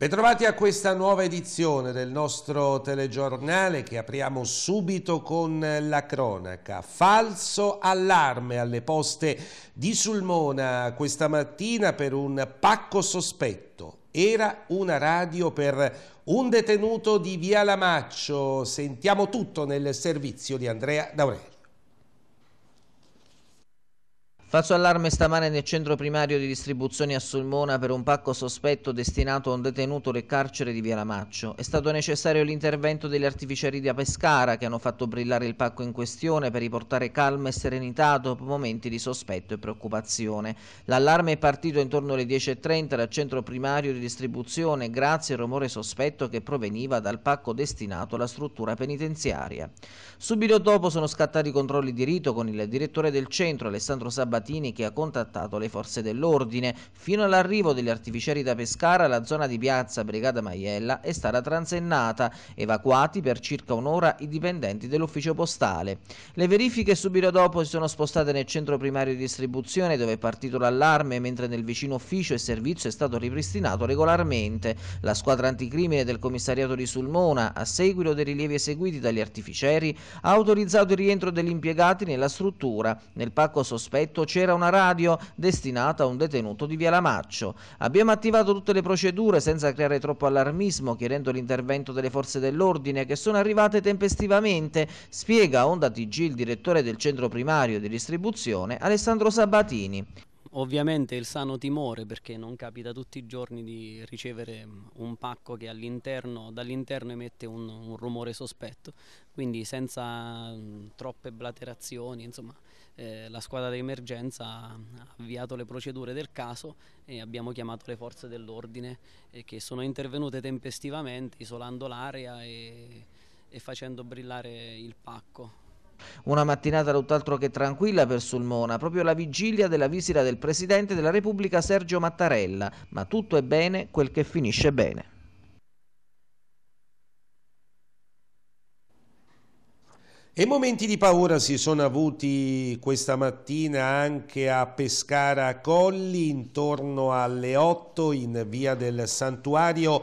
Bentrovati a questa nuova edizione del nostro telegiornale che apriamo subito con la cronaca. Falso allarme alle poste di Sulmona questa mattina per un pacco sospetto. Era una radio per un detenuto di Via Lamaccio. Sentiamo tutto nel servizio di Andrea D'Aurelio. Falso allarme stamane nel centro primario di distribuzione a Sulmona per un pacco sospetto destinato a un detenuto del carcere di Via Lamaccio. È stato necessario l'intervento degli artificieri di Pescara che hanno fatto brillare il pacco in questione per riportare calma e serenità dopo momenti di sospetto e preoccupazione. L'allarme è partito intorno alle 10.30 dal centro primario di distribuzione grazie al rumore sospetto che proveniva dal pacco destinato alla struttura penitenziaria. Subito dopo sono scattati i controlli di rito con il direttore del centro Alessandro Sabatini Sabatini che ha contattato le forze dell'ordine. Fino all'arrivo degli artificieri da Pescara la zona di piazza Brigata Maiella è stata transennata, evacuati per circa un'ora i dipendenti dell'ufficio postale. Le verifiche subito dopo si sono spostate nel centro primario di distribuzione dove è partito l'allarme mentre nel vicino ufficio e servizio è stato ripristinato regolarmente. La squadra anticrimine del commissariato di Sulmona, a seguito dei rilievi eseguiti dagli artificieri, ha autorizzato il rientro degli impiegati nella struttura. Nel pacco sospetto c'era una radio destinata a un detenuto di Via Lamaccio. Abbiamo attivato tutte le procedure senza creare troppo allarmismo, chiedendo l'intervento delle forze dell'ordine che sono arrivate tempestivamente, spiega a Onda TG il direttore del centro primario di distribuzione Alessandro Sabatini. Ovviamente il sano timore perché non capita tutti i giorni di ricevere un pacco che all'interno, dall'interno emette un, un rumore sospetto, quindi senza mm, troppe blaterazioni, insomma eh, la squadra di emergenza ha avviato le procedure del caso e abbiamo chiamato le forze dell'ordine eh, che sono intervenute tempestivamente isolando l'area e, e facendo brillare il pacco. Una mattinata tutt'altro che tranquilla per Sulmona, proprio la vigilia della visita del Presidente della Repubblica Sergio Mattarella, ma tutto è bene quel che finisce bene. E momenti di paura si sono avuti questa mattina anche a Pescara Colli intorno alle 8 in via del Santuario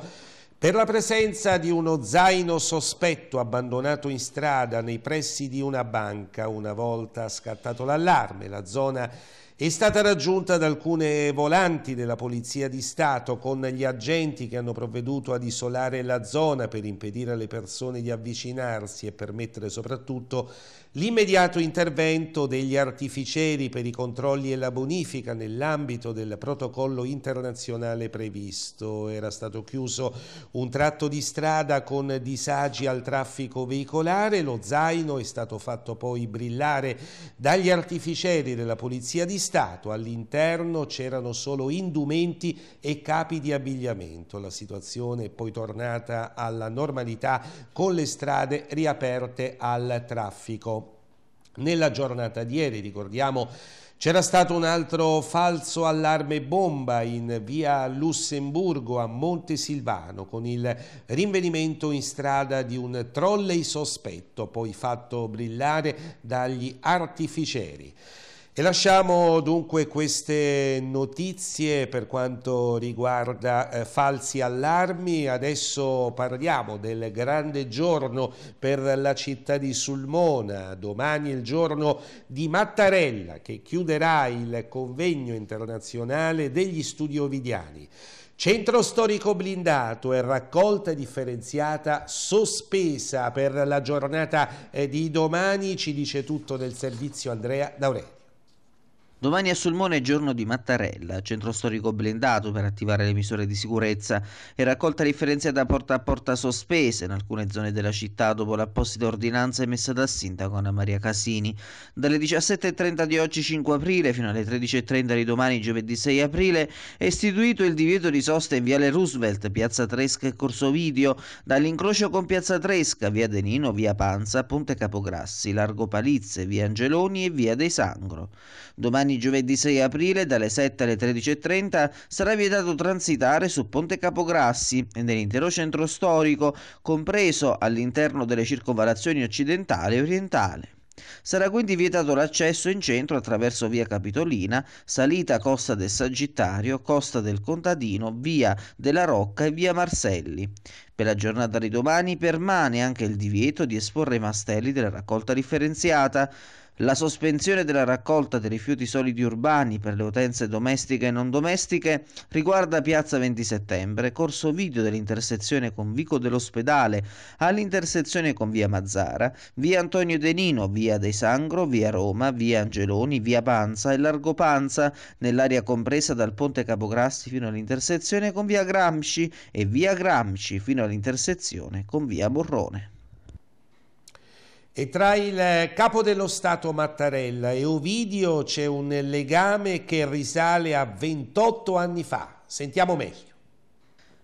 per la presenza di uno zaino sospetto abbandonato in strada nei pressi di una banca. Una volta scattato l'allarme, la zona è stata raggiunta da alcune volanti della Polizia di Stato con gli agenti che hanno provveduto ad isolare la zona per impedire alle persone di avvicinarsi e permettere soprattutto l'immediato intervento degli artificieri per i controlli e la bonifica nell'ambito del protocollo internazionale previsto. Era stato chiuso un tratto di strada con disagi al traffico veicolare, lo zaino è stato fatto poi brillare dagli artificieri della Polizia di Stato acquistato. All'interno c'erano solo indumenti e capi di abbigliamento. La situazione è poi tornata alla normalità con le strade riaperte al traffico. Nella giornata di ieri, ricordiamo, c'era stato un altro falso allarme bomba in via Lussemburgo a Montesilvano con il rinvenimento in strada di un trolley sospetto poi fatto brillare dagli artificieri. E lasciamo dunque queste notizie per quanto riguarda eh, falsi allarmi, adesso parliamo del grande giorno per la città di Sulmona, domani è il giorno di Mattarella che chiuderà il convegno internazionale degli studi ovidiani. Centro storico blindato e raccolta differenziata sospesa per la giornata eh, di domani, ci dice tutto del servizio Andrea Dauretti. Domani a Sulmone è giorno di Mattarella, centro storico blindato per attivare le misure di sicurezza e raccolta differenziata porta a porta sospese in alcune zone della città dopo l'apposita ordinanza emessa dal sindaco Anna Maria Casini. Dalle 17.30 di oggi 5 aprile fino alle 13.30 di domani giovedì 6 aprile è istituito il divieto di sosta in Viale Roosevelt, Piazza Tresca e Corso Video, dall'incrocio con Piazza Tresca, Via Denino, Via Panza, Ponte Capograssi, Largo Palizze, Via Angeloni e Via De Sangro. Domani domani giovedì 6 aprile dalle 7 alle 13.30 sarà vietato transitare su Ponte Capograssi e nell'intero centro storico, compreso all'interno delle circonvallazioni occidentale e orientale. Sarà quindi vietato l'accesso in centro attraverso via Capitolina, salita Costa del Sagittario, Costa del Contadino, via della Rocca e via Marselli. Per la giornata di domani permane anche il divieto di esporre i mastelli della raccolta differenziata. La sospensione della raccolta dei rifiuti solidi urbani per le utenze domestiche e non domestiche riguarda Piazza 20 Settembre, corso video dell'intersezione con Vico dell'Ospedale, all'intersezione con Via Mazzara, Via Antonio Denino, Via De Sangro, Via Roma, Via Angeloni, Via Panza e Largo Panza, nell'area compresa dal Ponte Capograssi fino all'intersezione con Via Gramsci e Via Gramsci fino all'intersezione con Via Borrone. E tra il eh, capo dello Stato Mattarella e Ovidio c'è un legame che risale a 28 anni fa. Sentiamo meglio.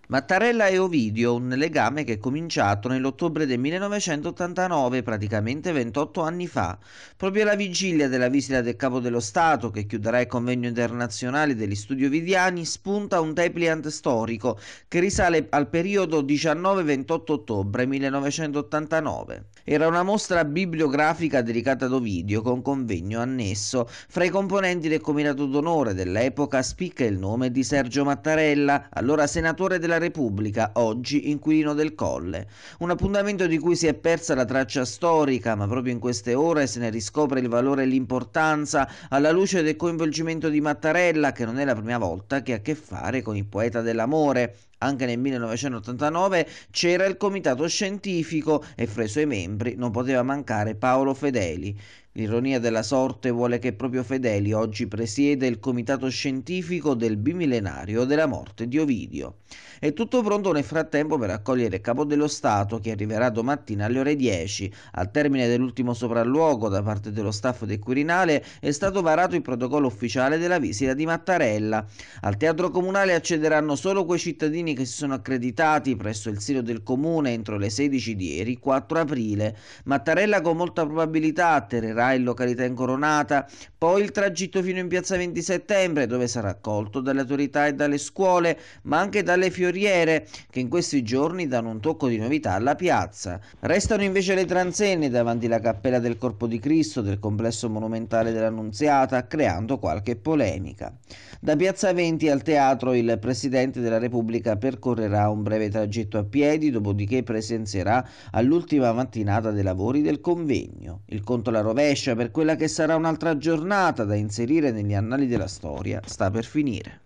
Mattarella e Ovidio, un legame che è cominciato nell'ottobre del 1989, praticamente 28 anni fa, proprio alla vigilia della visita del Capo dello Stato, che chiuderà il convegno internazionale degli studi ovidiani, spunta un tepliant storico che risale al periodo 19-28 ottobre 1989. Era una mostra bibliografica dedicata ad Ovidio, con convegno annesso. Fra i componenti del Comitato d'Onore dell'epoca spicca il nome di Sergio Mattarella, allora senatore della della Repubblica, oggi inquilino del Colle. Un appuntamento di cui si è persa la traccia storica, ma proprio in queste ore se ne riscopre il valore e l'importanza alla luce del coinvolgimento di Mattarella, che non è la prima volta che ha a che fare con il poeta dell'amore, anche nel 1989 c'era il comitato scientifico e fra i suoi membri non poteva mancare Paolo Fedeli. L'ironia della sorte vuole che proprio Fedeli oggi presiede il comitato scientifico del bimillenario della morte di Ovidio. È tutto pronto nel frattempo per accogliere il capo dello Stato che arriverà domattina alle ore 10. Al termine dell'ultimo sopralluogo da parte dello staff del Quirinale è stato varato il protocollo ufficiale della visita di Mattarella. Al teatro comunale accederanno solo quei cittadini che si sono accreditati presso il sito del comune entro le 16 di ieri 4 aprile. Mattarella con molta probabilità atterrerà arriverà in località incoronata, poi il tragitto fino in piazza 20 settembre dove sarà accolto dalle autorità e dalle scuole, ma anche dalle fioriere che in questi giorni danno un tocco di novità alla piazza. Restano invece le transenne davanti la cappella del Corpo di Cristo del complesso monumentale dell'Annunziata, creando qualche polemica. Da piazza 20 al teatro il Presidente della Repubblica percorrerà un breve tragitto a piedi, dopodiché presenzierà all'ultima mattinata dei lavori del convegno. Il conto la rovescia Brescia per quella che sarà un'altra giornata da inserire negli annali della storia sta per finire.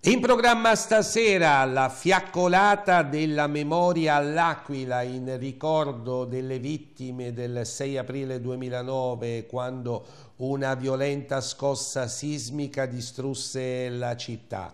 In programma stasera la fiaccolata della memoria all'Aquila in ricordo delle vittime del 6 aprile 2009 quando una violenta scossa sismica distrusse la città.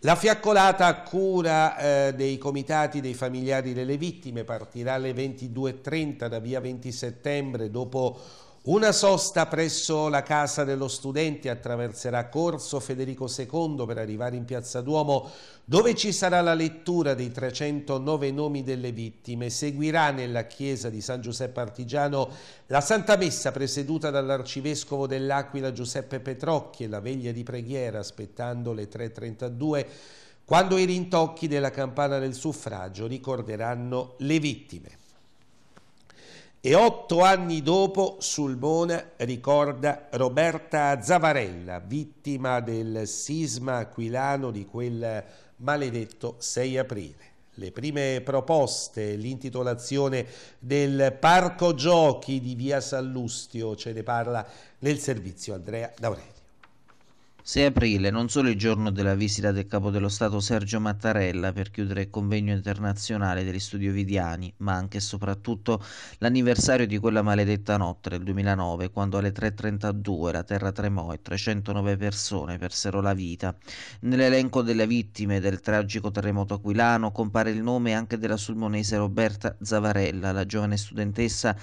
La fiaccolata a cura eh, dei comitati dei familiari delle vittime partirà alle 22.30 da via 20 settembre dopo una sosta presso la Casa dello Studente attraverserà Corso Federico II per arrivare in Piazza Duomo dove ci sarà la lettura dei 309 nomi delle vittime. Seguirà nella chiesa di San Giuseppe Artigiano la Santa Messa presieduta dall'Arcivescovo dell'Aquila Giuseppe Petrocchi e la veglia di preghiera aspettando le 3.32 quando i rintocchi della campana del suffragio ricorderanno le vittime e otto anni dopo Sulmona ricorda Roberta Zavarella, vittima del sisma aquilano di quel maledetto 6 aprile. Le prime proposte, l'intitolazione del Parco Giochi di Via Sallustio, ce ne parla nel servizio Andrea D'Aurelio. 6 aprile, non solo il giorno della visita del capo dello Stato Sergio Mattarella per chiudere il convegno internazionale degli studi ovidiani, ma anche e soprattutto l'anniversario di quella maledetta notte del 2009, quando alle 3.32 la terra tremò e 309 persone persero la vita. Nell'elenco delle vittime del tragico terremoto aquilano compare il nome anche della sulmonese Roberta Zavarella, la giovane studentessa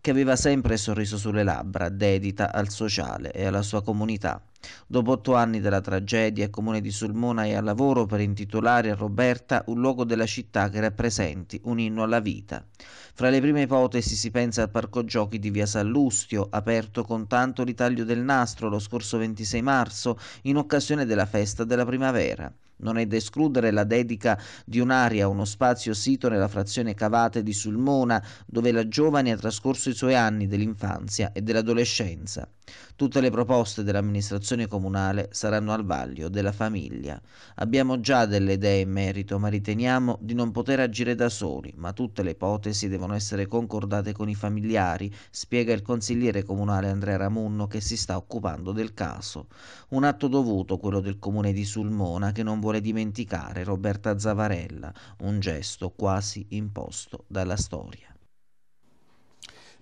che aveva sempre sorriso sulle labbra, dedita al sociale e alla sua comunità. Dopo otto anni dalla tragedia, il comune di Sulmona è al lavoro per intitolare a Roberta un luogo della città che rappresenti un inno alla vita. Fra le prime ipotesi si pensa al parco giochi di via Sallustio, aperto con tanto ritaglio del nastro lo scorso 26 marzo in occasione della festa della primavera. Non è da escludere la dedica di un'area a uno spazio sito nella frazione Cavate di Sulmona, dove la giovane ha trascorso i suoi anni dell'infanzia e dell'adolescenza. Tutte le proposte dell'amministrazione comunale saranno al vaglio della famiglia. Abbiamo già delle idee in merito, ma riteniamo di non poter agire da soli, ma tutte le ipotesi devono essere concordate con i familiari, spiega il consigliere comunale Andrea Ramunno che si sta occupando del caso. Un atto dovuto quello del comune di Sulmona che non vuole dimenticare Roberta Zavarella, un gesto quasi imposto dalla storia.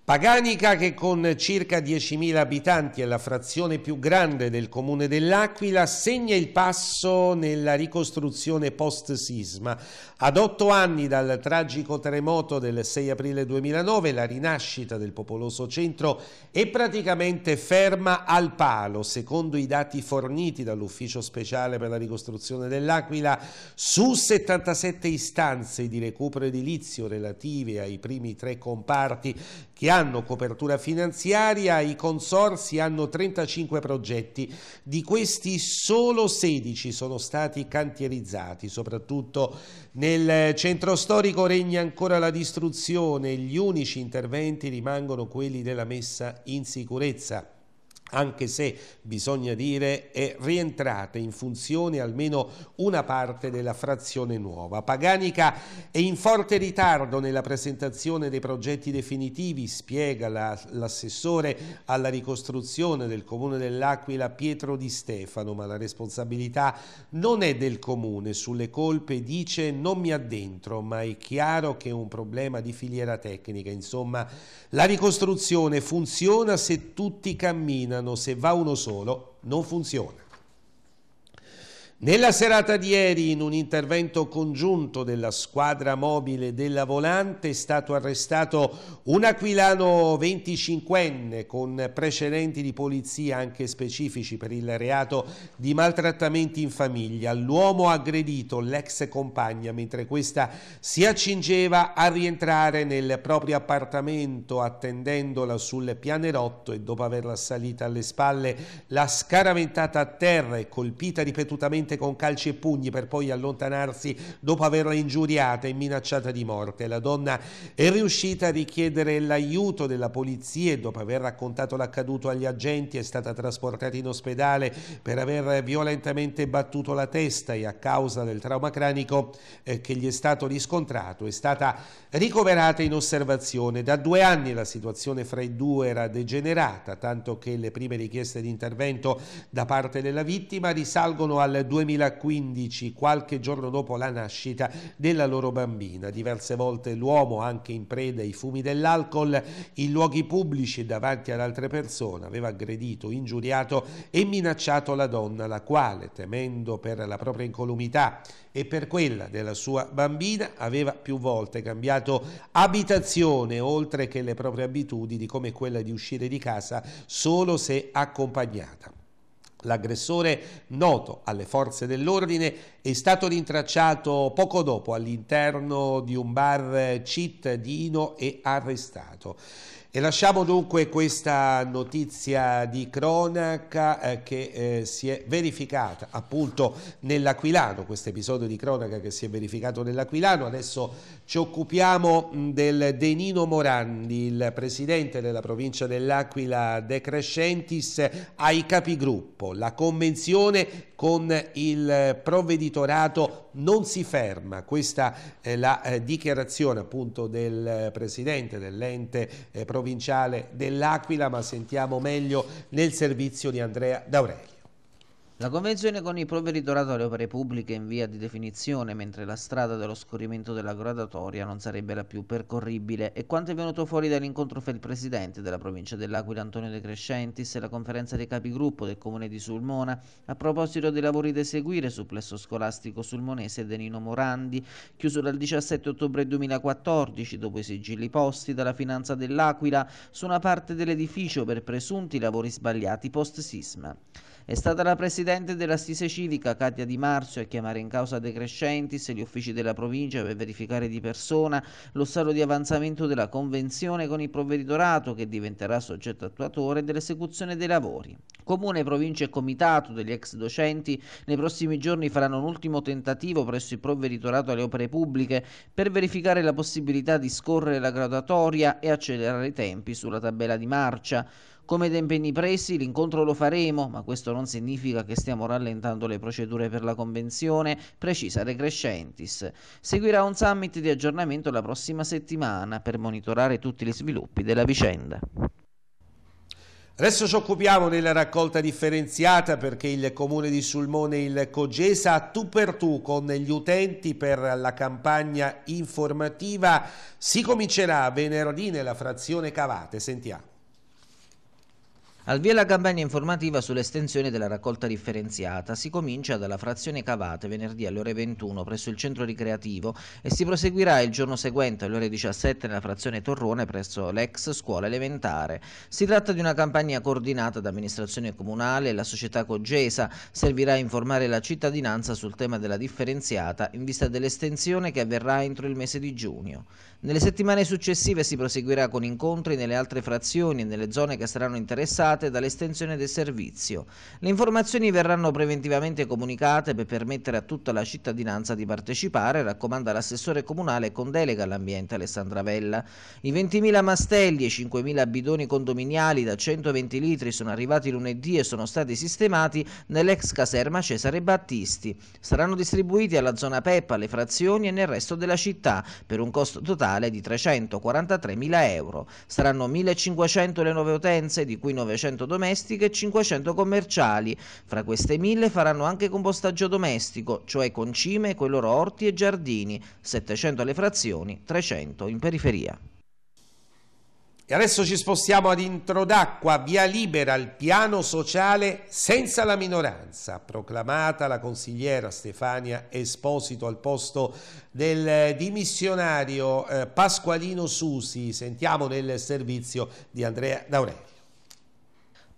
Paganica, che con circa 10.000 abitanti è la frazione più grande del comune dell'Aquila, segna il passo nella ricostruzione post-sisma. Ad otto anni dal tragico terremoto del 6 aprile 2009, la rinascita del popoloso centro è praticamente ferma al palo. Secondo i dati forniti dall'Ufficio Speciale per la ricostruzione dell'Aquila, su 77 istanze di recupero edilizio relative ai primi tre comparti che hanno copertura finanziaria, i consorsi hanno 35 progetti, di questi solo 16 sono stati cantierizzati, soprattutto nel centro storico regna ancora la distruzione, gli unici interventi rimangono quelli della messa in sicurezza anche se bisogna dire è rientrata in funzione almeno una parte della frazione nuova. Paganica è in forte ritardo nella presentazione dei progetti definitivi, spiega l'assessore la, alla ricostruzione del comune dell'Aquila Pietro Di Stefano, ma la responsabilità non è del comune, sulle colpe dice non mi addentro, ma è chiaro che è un problema di filiera tecnica, insomma la ricostruzione funziona se tutti camminano determinano se va uno solo non funziona. Nella serata di ieri, in un intervento congiunto della squadra mobile della Volante, è stato arrestato un aquilano 25enne con precedenti di polizia anche specifici per il reato di maltrattamenti in famiglia. L'uomo ha aggredito l'ex compagna mentre questa si accingeva a rientrare nel proprio appartamento attendendola sul pianerotto e dopo averla salita alle spalle l'ha scaraventata a terra e colpita ripetutamente gente con calci e pugni per poi allontanarsi dopo averla ingiuriata e minacciata di morte. La donna è riuscita a richiedere l'aiuto della polizia e dopo aver raccontato l'accaduto agli agenti è stata trasportata in ospedale per aver violentamente battuto la testa e a causa del trauma cranico eh, che gli è stato riscontrato è stata ricoverata in osservazione. Da due anni la situazione fra i due era degenerata, tanto che le prime richieste di intervento da parte della vittima risalgono al 2000 2015, qualche giorno dopo la nascita della loro bambina. Diverse volte l'uomo, anche in preda ai fumi dell'alcol, in luoghi pubblici e davanti ad altre persone, aveva aggredito, ingiuriato e minacciato la donna, la quale, temendo per la propria incolumità e per quella della sua bambina, aveva più volte cambiato abitazione, oltre che le proprie abitudini, come quella di uscire di casa solo se accompagnata. L'aggressore, noto alle forze dell'ordine, è stato rintracciato poco dopo all'interno di un bar eh, cittadino e arrestato. E lasciamo dunque questa notizia di cronaca eh, che eh, si è verificata appunto nell'Aquilano, questo episodio di cronaca che si è verificato nell'Aquilano. Adesso ci occupiamo del Denino Morandi, il presidente della provincia dell'Aquila De Crescentis, ai capigruppo. La convenzione con il eh, provveditorato non si ferma. Questa è la eh, dichiarazione appunto del eh, presidente dell'ente provinciale dell'Aquila, ma sentiamo meglio nel servizio di Andrea D'Aurelio. La Convenzione con i provveditorati alle opere pubbliche è in via di definizione, mentre la strada dello scorrimento della gradatoria non sarebbe la più percorribile e quanto è venuto fuori dall'incontro fra il presidente della provincia dell'Aquila Antonio De Crescentis e la conferenza dei capigruppo del comune di Sulmona a proposito dei lavori da eseguire sul plesso scolastico sulmonese Denino Morandi, chiuso dal 17 ottobre 2014 dopo i sigilli posti dalla finanza dell'Aquila su una parte dell'edificio per presunti lavori sbagliati post-sisma. È stata la presidente dell'Assise Civica, Katia Di Marzio, a chiamare in causa De Crescentis e gli uffici della provincia per verificare di persona lo stato di avanzamento della convenzione con il provveditorato che diventerà soggetto attuatore dell'esecuzione dei lavori. Comune, provincia e comitato degli ex docenti nei prossimi giorni faranno un ultimo tentativo presso il provveditorato alle opere pubbliche per verificare la possibilità di scorrere la graduatoria e accelerare i tempi sulla tabella di marcia. Come da impegni presi, l'incontro lo faremo, ma questo non significa che stiamo rallentando le procedure per la convenzione, precisa De Crescentis. Seguirà un summit di aggiornamento la prossima settimana per monitorare tutti gli sviluppi della vicenda. Adesso ci occupiamo della raccolta differenziata perché il comune di Sulmone e il Cogesa a tu per tu con gli utenti per la campagna informativa si comincerà venerdì nella frazione Cavate. Sentiamo. Al via la campagna informativa sull'estensione della raccolta differenziata. Si comincia dalla frazione Cavate venerdì alle ore 21 presso il centro ricreativo e si proseguirà il giorno seguente alle ore 17 nella frazione Torrone presso l'ex scuola elementare. Si tratta di una campagna coordinata da amministrazione comunale e la società Cogesa. Servirà a informare la cittadinanza sul tema della differenziata in vista dell'estensione che avverrà entro il mese di giugno. Nelle settimane successive si proseguirà con incontri nelle altre frazioni e nelle zone che saranno interessate dall'estensione del servizio. Le informazioni verranno preventivamente comunicate per permettere a tutta la cittadinanza di partecipare, raccomanda l'assessore comunale con delega all'ambiente Alessandra Vella. I 20.000 mastelli e 5.000 bidoni condominiali da 120 litri sono arrivati lunedì e sono stati sistemati nell'ex caserma Cesare Battisti. Saranno distribuiti alla zona Peppa, alle frazioni e nel resto della città per un costo totale totale di 343.000 euro. Saranno 1.500 le nuove utenze, di cui 900 domestiche e 500 commerciali. Fra queste 1.000 faranno anche compostaggio domestico, cioè concime con i loro orti e giardini, 700 alle frazioni, 300 in periferia. E adesso ci spostiamo ad Introdacqua, via libera al piano sociale senza la minoranza, proclamata la consigliera Stefania Esposito al posto del dimissionario eh, Pasqualino Susi. Sentiamo nel servizio di Andrea Daurelli.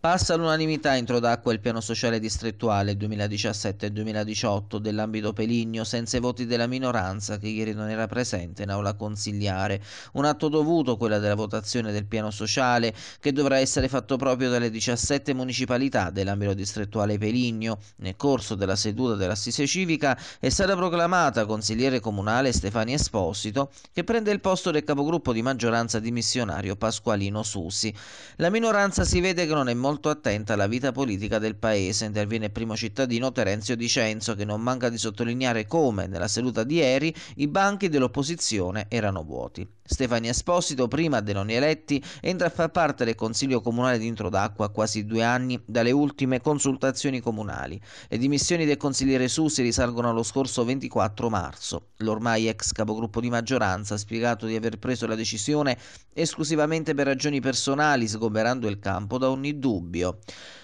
Passa all'unanimità entro d'acqua il piano sociale distrettuale 2017-2018 dell'ambito peligno senza i voti della minoranza che ieri non era presente in aula consigliare. Un atto dovuto, quella della votazione del piano sociale, che dovrà essere fatto proprio dalle 17 municipalità dell'ambito distrettuale peligno. Nel corso della seduta dell'assise civica è stata proclamata consigliere comunale Stefani Esposito che prende il posto del capogruppo di maggioranza dimissionario Pasqualino Susi. La minoranza si vede che non è molto molto attenta alla vita politica del paese, interviene il primo cittadino Terenzio Di Censo, che non manca di sottolineare come nella seduta di ieri i banchi dell'opposizione erano vuoti. Stefani Esposito, prima dei non eletti, entra a far parte del Consiglio Comunale dentro d'acqua a quasi due anni dalle ultime consultazioni comunali. Le dimissioni del consigliere Susi risalgono allo scorso 24 marzo. L'ormai ex capogruppo di maggioranza ha spiegato di aver preso la decisione esclusivamente per ragioni personali, sgomberando il campo da ogni dubbio.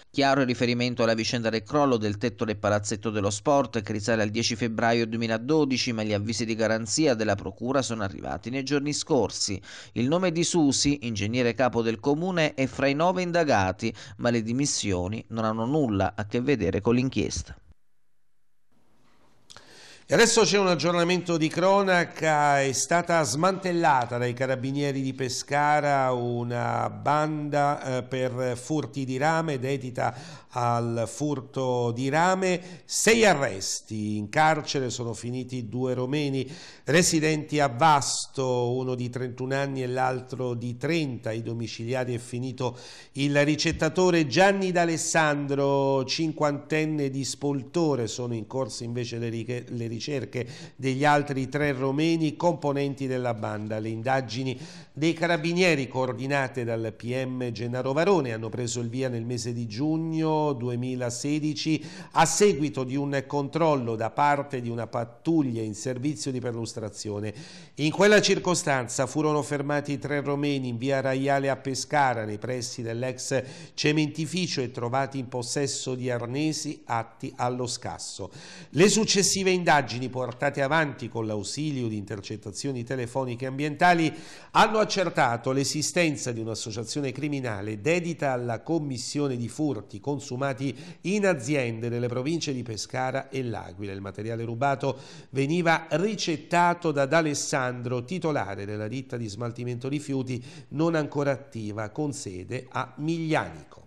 Chiaro il riferimento alla vicenda del crollo del tetto del palazzetto dello sport che risale al 10 febbraio 2012, ma gli avvisi di garanzia della procura sono arrivati nei giorni scorsi. Il nome di Susi, ingegnere capo del comune, è fra i nove indagati, ma le dimissioni non hanno nulla a che vedere con l'inchiesta adesso c'è un aggiornamento di cronaca, è stata smantellata dai carabinieri di Pescara una banda eh, per furti di rame dedita al furto di rame, sei arresti, in carcere sono finiti due romeni residenti a Vasto, uno di 31 anni e l'altro di 30, i domiciliari è finito il ricettatore Gianni D'Alessandro, cinquantenne di Spoltore, sono in corso invece le, le ricerche ricerche degli altri tre romeni componenti della banda. Le indagini dei carabinieri coordinate dal PM Gennaro Varone hanno preso il via nel mese di giugno 2016 a seguito di un controllo da parte di una pattuglia in servizio di perlustrazione. In quella circostanza furono fermati tre romeni in via Raiale a Pescara nei pressi dell'ex cementificio e trovati in possesso di arnesi atti allo scasso. Le successive indagini indagini portate avanti con l'ausilio di intercettazioni telefoniche ambientali hanno accertato l'esistenza di un'associazione criminale dedita alla commissione di furti consumati in aziende nelle province di Pescara e L'Aquila. Il materiale rubato veniva ricettato da D'Alessandro, titolare della ditta di smaltimento rifiuti non ancora attiva con sede a Miglianico.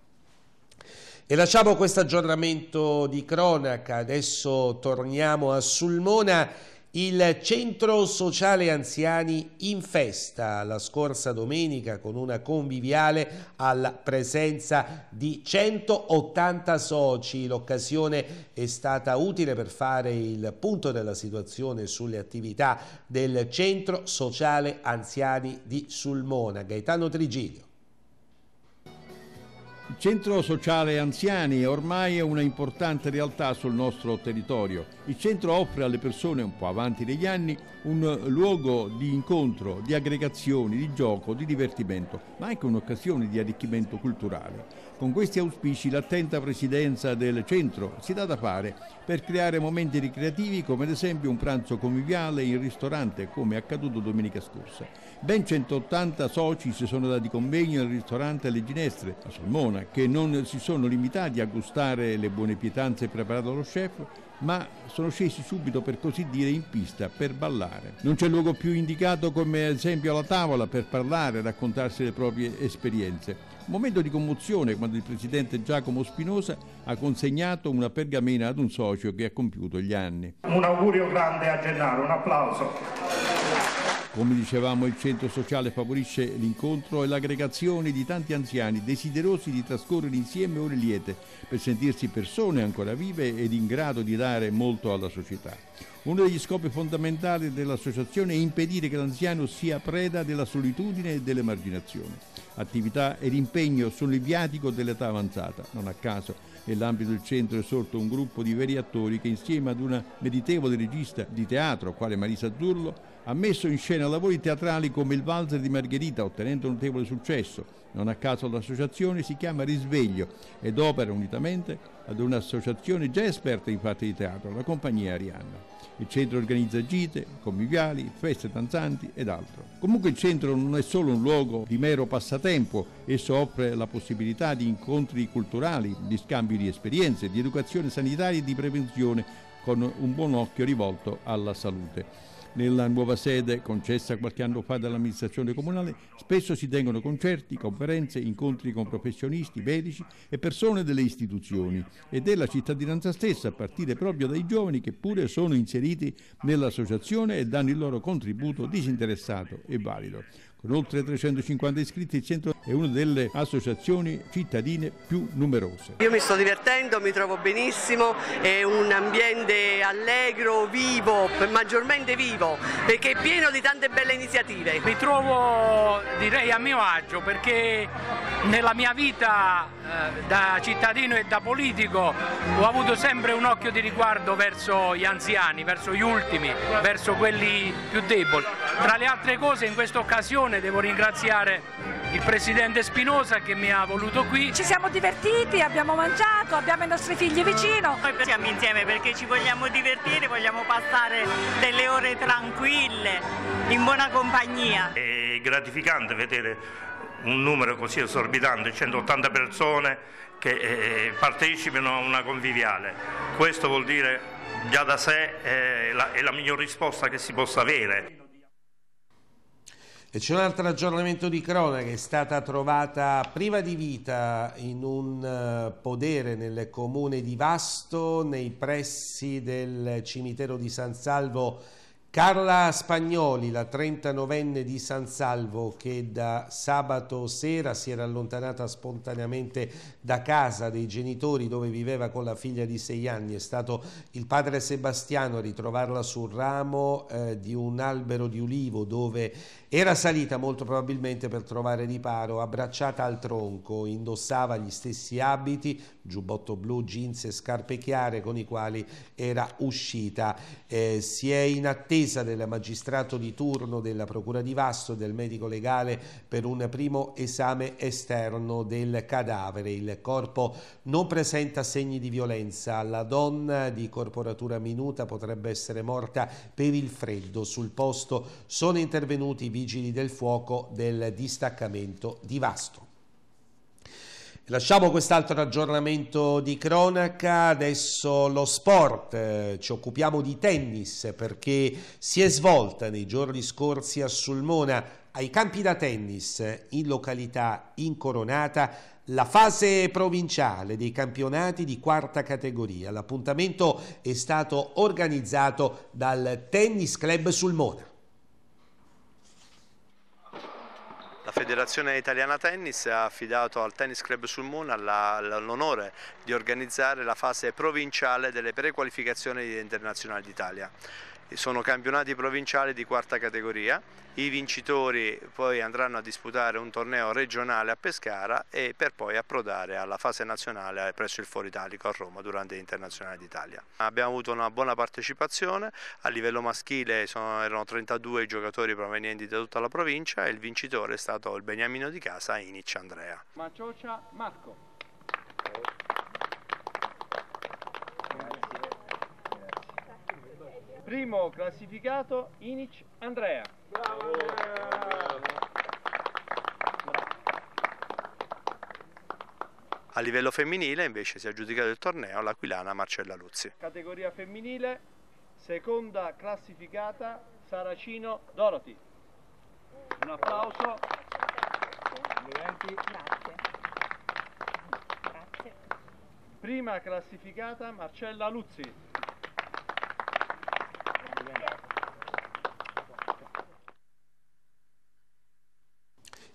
E lasciamo questo aggiornamento di cronaca, adesso torniamo a Sulmona. Il centro sociale anziani in festa la scorsa domenica con una conviviale alla presenza di 180 soci. L'occasione è stata utile per fare il punto della situazione sulle attività del centro sociale anziani di Sulmona. Gaetano Trigilio. Il centro sociale anziani ormai è una importante realtà sul nostro territorio. Il centro offre alle persone un po' avanti negli anni un luogo di incontro, di aggregazioni, di gioco, di divertimento, ma anche un'occasione di arricchimento culturale. Con questi auspici l'attenta presidenza del centro si dà da fare per creare momenti ricreativi come ad esempio un pranzo conviviale in ristorante come è accaduto domenica scorsa. Ben 180 soci si sono dati convegno al ristorante alle ginestre, a Salmona, che non si sono limitati a gustare le buone pietanze preparate dallo chef, ma sono scesi subito per così dire in pista per ballare. Non c'è luogo più indicato come ad esempio alla tavola per parlare e raccontarsi le proprie esperienze. Un momento di commozione quando il presidente Giacomo Spinosa ha consegnato una pergamena ad un socio che ha compiuto gli anni. Un augurio grande a Gennaro, un applauso. Come dicevamo, il centro sociale favorisce l'incontro e l'aggregazione di tanti anziani desiderosi di trascorrere insieme ore liete per sentirsi persone ancora vive ed in grado di dare molto alla società. Uno degli scopi fondamentali dell'associazione è impedire che l'anziano sia preda della solitudine e dell'emarginazione. Attività ed impegno sono il viatico dell'età avanzata, non a caso Nell'ambito del centro è sorto un gruppo di veri attori che insieme ad una meritevole regista di teatro, quale Marisa Azzurlo, ha messo in scena lavori teatrali come il Valzer di Margherita, ottenendo notevole successo. Non a caso l'associazione si chiama Risveglio ed opera unitamente ad un'associazione già esperta in fatti di teatro, la Compagnia Arianna. Il centro organizza gite, conviviali, feste danzanti ed altro. Comunque il centro non è solo un luogo di mero passatempo, esso offre la possibilità di incontri culturali, di scambi esigui di esperienze, di educazione sanitaria e di prevenzione con un buon occhio rivolto alla salute. Nella nuova sede, concessa qualche anno fa dall'amministrazione comunale, spesso si tengono concerti, conferenze, incontri con professionisti, medici e persone delle istituzioni e della cittadinanza stessa, a partire proprio dai giovani che pure sono inseriti nell'associazione e danno il loro contributo disinteressato e valido con oltre 350 iscritti il centro è una delle associazioni cittadine più numerose. Io mi sto divertendo, mi trovo benissimo, è un ambiente allegro, vivo, maggiormente vivo, perché è pieno di tante belle iniziative. Mi trovo direi a mio agio perché nella mia vita eh, da cittadino e da politico ho avuto sempre un occhio di riguardo verso gli anziani, verso gli ultimi, verso quelli più deboli. Tra le altre cose in questa occasione devo ringraziare il presidente Spinosa che mi ha voluto qui. Ci siamo divertiti, abbiamo mangiato, abbiamo i nostri figli vicino. Noi siamo insieme perché ci vogliamo divertire, vogliamo passare delle ore tranquille, in buona compagnia. È gratificante vedere un numero così esorbitante, 180 persone che eh, eh, partecipano a una conviviale. Questo vuol dire già da sé è eh, la, è la miglior risposta che si possa avere. E c'è un altro aggiornamento di Crona che è stata trovata priva di vita in un podere nel comune di Vasto, nei pressi del cimitero di San Salvo Carla Spagnoli, la 39enne di San Salvo che da sabato sera si era allontanata spontaneamente da casa dei genitori dove viveva con la figlia di sei anni, è stato il padre Sebastiano a ritrovarla sul ramo eh, di un albero di ulivo dove era salita molto probabilmente per trovare riparo, abbracciata al tronco, indossava gli stessi abiti, giubbotto blu, jeans e scarpe chiare con i quali era uscita. Eh, si è in attesa attesa del magistrato di turno della Procura di Vasto e del medico legale per un primo esame esterno del cadavere. Il corpo non presenta segni di violenza. La donna di corporatura minuta potrebbe essere morta per il freddo. Sul posto sono intervenuti i vigili del fuoco del distaccamento di Vasto. Lasciamo quest'altro aggiornamento di cronaca, adesso lo sport, eh, ci occupiamo di tennis perché si è svolta nei giorni scorsi a Sulmona ai campi da tennis in località Incoronata la fase provinciale dei campionati di quarta categoria. L'appuntamento è stato organizzato dal Tennis Club Sulmona. La Federazione Italiana Tennis ha affidato al Tennis Club Sulmona l'onore di organizzare la fase provinciale delle prequalificazioni internazionali d'Italia sono campionati provinciali di quarta categoria, i vincitori poi andranno a disputare un torneo regionale a Pescara e per poi approdare alla fase nazionale presso il Foro Italico a Roma durante l'Internazionale d'Italia. Abbiamo avuto una buona partecipazione, a livello maschile sono, erano 32 i giocatori provenienti da tutta la provincia e il vincitore è stato il beniamino di casa Inic Andrea. Maciocia Marco. Primo classificato Inic Andrea. Bravo. A livello femminile invece si è aggiudicato il torneo l'Aquilana Marcella Luzzi. Categoria femminile, seconda classificata Saracino Dorothy. Un applauso. Grazie. Grazie. Prima classificata Marcella Luzzi.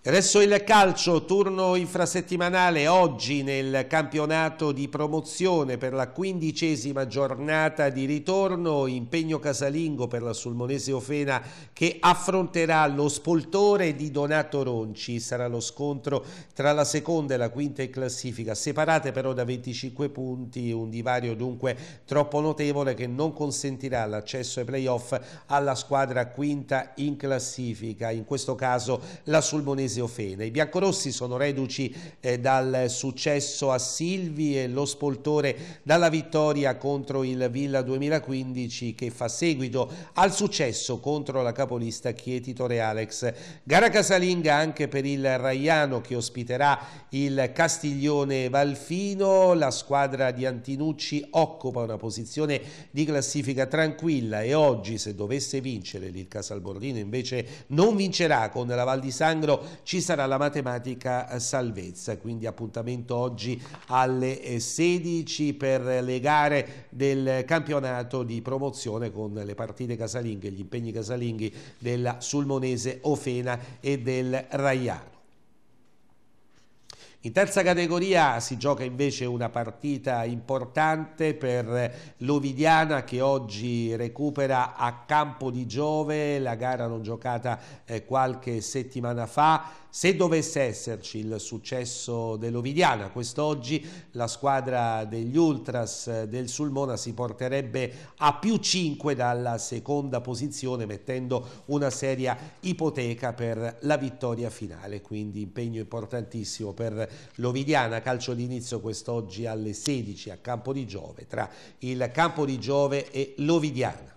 Adesso il calcio, turno infrasettimanale oggi nel campionato di promozione per la quindicesima giornata di ritorno, impegno casalingo per la Sulmonese Ofena che affronterà lo spoltore di Donato Ronci. Sarà lo scontro tra la seconda e la quinta in classifica, separate però da 25 punti, un divario dunque troppo notevole che non consentirà l'accesso ai playoff alla squadra quinta in classifica, in questo caso la Sulmonese Ofene. I biancorossi sono reduci eh, dal successo a Silvi e lo spoltore dalla vittoria contro il Villa 2015 che fa seguito al successo contro la Capo capolista che è Alex. Gara casalinga anche per il Raiano che ospiterà il Castiglione Valfino. La squadra di Antinucci occupa una posizione di classifica tranquilla e oggi se dovesse vincere il Casalborlino invece non vincerà con la Val di Sangro ci sarà la matematica salvezza quindi appuntamento oggi alle 16 eh, per le gare del campionato di promozione con le partite casalinghe gli impegni casalinghi della Sulmonese Ofena e del Raiano. In terza categoria si gioca invece una partita importante per l'Ovidiana che oggi recupera a campo di Giove la gara non giocata eh, qualche settimana fa se dovesse esserci il successo dell'Ovidiana, quest'oggi la squadra degli Ultras del Sulmona si porterebbe a più 5 dalla seconda posizione mettendo una seria ipoteca per la vittoria finale, quindi impegno importantissimo per l'Ovidiana, calcio d'inizio quest'oggi alle 16 a Campo di Giove, tra il Campo di Giove e l'Ovidiana.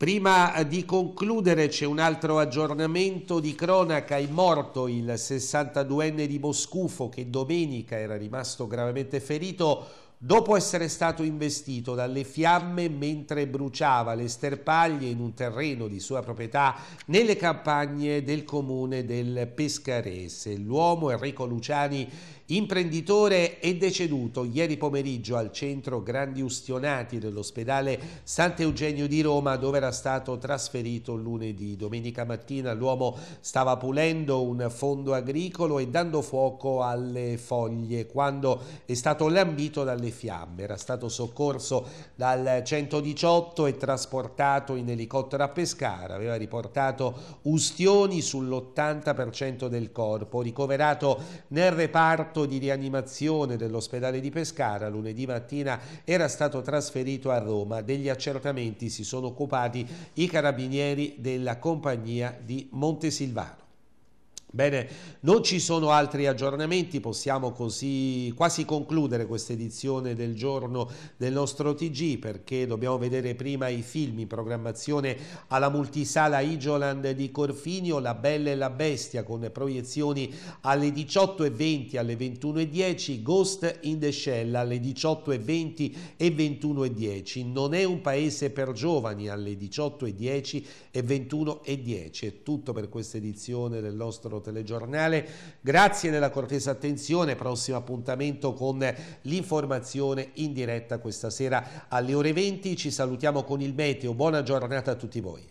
Prima eh, di concludere c'è un altro aggiornamento di cronaca, è morto il 62enne di Moscufo che domenica era rimasto gravemente ferito dopo essere stato investito dalle fiamme mentre bruciava le sterpaglie in un terreno di sua proprietà nelle campagne del comune del Pescarese. L'uomo Enrico Luciani Imprenditore è deceduto ieri pomeriggio al centro Grandi Ustionati dell'ospedale Sant'Eugenio di Roma dove era stato trasferito lunedì. Domenica mattina l'uomo stava pulendo un fondo agricolo e dando fuoco alle foglie quando è stato lambito dalle fiamme. Era stato soccorso dal 118 e trasportato in elicottero a Pescara. Aveva riportato ustioni sull'80% del corpo, ricoverato nel reparto reparto di rianimazione dell'ospedale di Pescara lunedì mattina era stato trasferito a Roma. Degli accertamenti si sono occupati i carabinieri della compagnia di Montesilvano. Bene, non ci sono altri aggiornamenti, possiamo così quasi concludere questa edizione del giorno del nostro TG perché dobbiamo vedere prima i film in programmazione alla multisala Igioland di Corfinio, La Bella e la Bestia con proiezioni alle 18.20, alle 21.10, Ghost in the Shell alle 18.20 e 21.10, Non è un paese per giovani alle 18.10 e 21.10, è tutto per questa edizione del nostro TG telegiornale. Grazie della cortesa attenzione, prossimo appuntamento con l'informazione in diretta questa sera alle ore 20. Ci salutiamo con il meteo, buona giornata a tutti voi.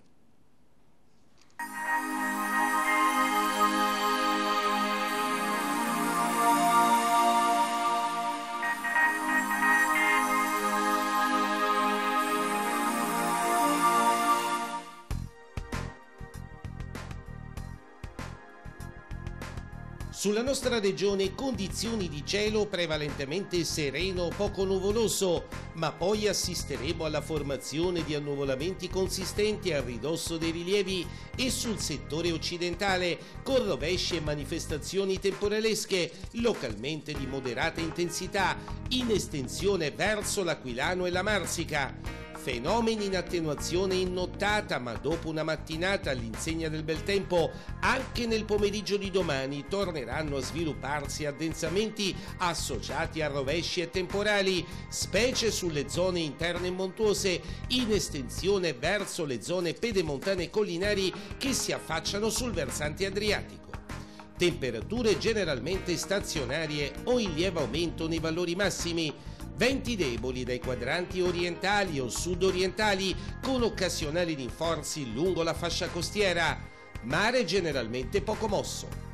Sulla nostra regione condizioni di cielo prevalentemente sereno o poco nuvoloso, ma poi assisteremo alla formazione di annuvolamenti consistenti a ridosso dei rilievi e sul settore occidentale, con rovesci e manifestazioni temporalesche, localmente di moderata intensità, in estensione verso l'Aquilano e la Marsica. Fenomeni in attenuazione in nottata, ma dopo una mattinata all'insegna del bel tempo, anche nel pomeriggio di domani torneranno a svilupparsi addensamenti associati a rovesci e temporali, specie sulle zone interne e montuose, in estensione verso le zone pedemontane e collinari che si affacciano sul versante adriatico temperature generalmente stazionarie o in lieve aumento nei valori massimi, venti deboli dai quadranti orientali o sudorientali con occasionali rinforzi lungo la fascia costiera, mare generalmente poco mosso.